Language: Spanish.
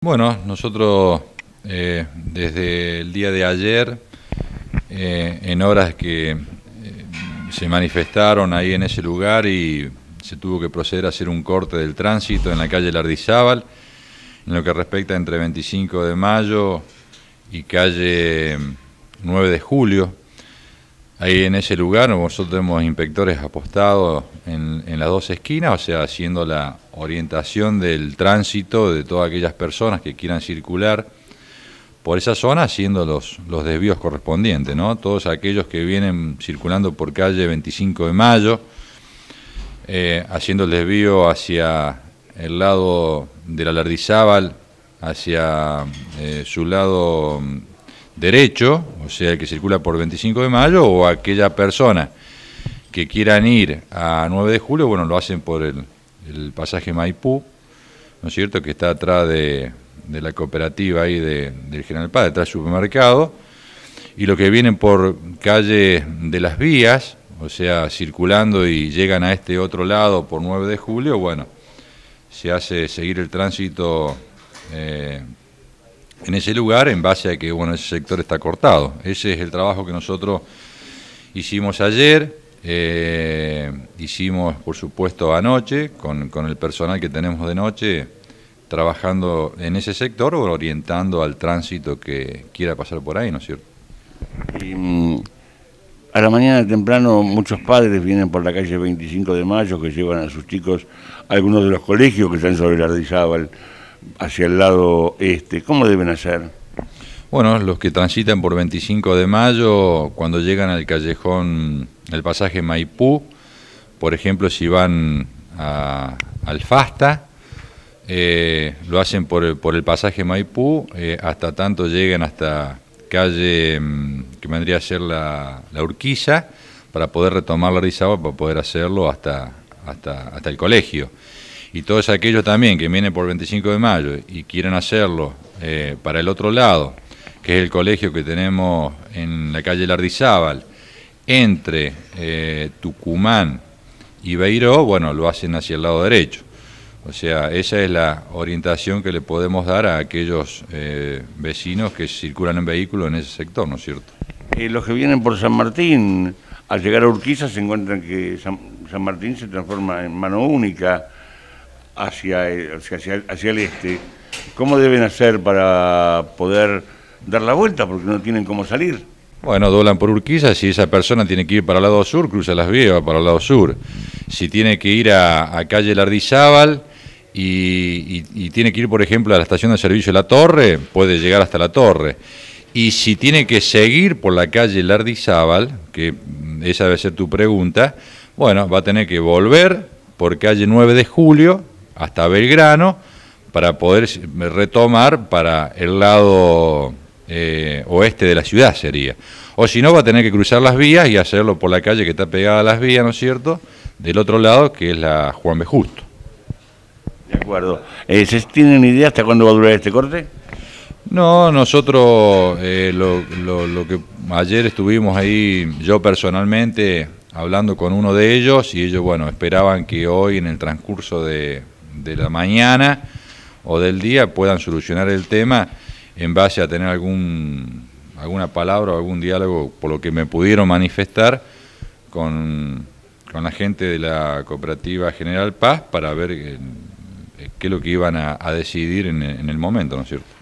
Bueno, nosotros eh, desde el día de ayer, eh, en horas que eh, se manifestaron ahí en ese lugar y se tuvo que proceder a hacer un corte del tránsito en la calle Lardizábal, en lo que respecta entre 25 de mayo y calle 9 mm, de julio, Ahí en ese lugar nosotros tenemos inspectores apostados en, las dos esquinas, o sea, haciendo la orientación del tránsito de todas aquellas personas que quieran circular por esa zona, haciendo los, los desvíos correspondientes, ¿no? Todos aquellos que vienen circulando por calle 25 de mayo, eh, haciendo el desvío hacia el lado de la Lardizábal, hacia eh, su lado mm, derecho, o sea, el que circula por 25 de mayo, o aquella persona que quieran ir a 9 de julio, bueno, lo hacen por el, pasaje Maipú, ¿no es cierto?, que está atrás de, la cooperativa ahí del General Paz, detrás del supermercado, y los que vienen por calle de las vías, o sea, circulando y llegan a este otro lado por 9 de julio, bueno, se hace seguir el tránsito eh, en ese lugar en base a que bueno, ese sector está cortado. Ese es el trabajo que nosotros hicimos ayer, eh, hicimos por supuesto anoche con, el personal que tenemos de noche trabajando en ese sector o orientando al tránsito que quiera pasar por ahí, ¿no es cierto? Mm, a la mañana temprano muchos padres vienen por la calle 25 de Mayo que llevan a sus chicos a algunos de los colegios que están sobre la Ardizábal hacia el lado este, ¿cómo deben hacer? Bueno, los que transitan por 25 de mayo, cuando llegan al callejón, el pasaje Maipú, por ejemplo, si van a Alfasta, eh, lo hacen por el, por el pasaje Maipú, eh, hasta tanto llegan hasta calle mm, que vendría a ser la, Urquiza, para poder retomar la Rizaba, para poder hacerlo hasta, hasta el colegio y todos aquellos también que vienen por 25 de mayo y quieren hacerlo eh, para el otro lado, que es el colegio que tenemos en la calle Lardizábal, entre eh, Tucumán y Beiró, bueno, lo hacen hacia el lado derecho. O sea, esa es la orientación que le podemos dar a aquellos eh, vecinos que circulan en vehículo en ese sector, ¿no es cierto? los que vienen por San Martín, al llegar a Urquiza se encuentran que San Martín se transforma en mano única hacia el, hacia, el este, ¿cómo deben hacer para poder dar la vuelta? Porque no tienen cómo salir. Bueno, doblan por Urquiza, si esa persona tiene que ir para el lado sur, cruza las vías para el lado sur. Si tiene que ir a, calle Lardizábal y, tiene que ir, por ejemplo, a la estación de servicio La Torre, puede llegar hasta La Torre. Y si tiene que seguir por la calle Lardizábal, que mm, esa debe ser tu pregunta, bueno, va a tener que volver por calle 9 de Julio hasta Belgrano para poder retomar para el lado eh, oeste de la ciudad sería. O si no, va a tener que cruzar las vías y hacerlo por la calle que está pegada a las vías, ¿no es cierto? Del otro lado, que es la Juan B. Justo. De acuerdo. Eh, tienen idea hasta cuándo va a durar este corte? No, nosotros eh, lo, que ayer estuvimos ahí, yo personalmente, hablando con uno de ellos y ellos, bueno, esperaban que hoy en el transcurso de, de la mañana o del día puedan solucionar el tema en base a tener algún, alguna palabra o algún diálogo, por lo que me pudieron manifestar con, la gente de la cooperativa General Paz para ver eh, qué es lo que iban a, decidir en, en el momento, ¿no es cierto?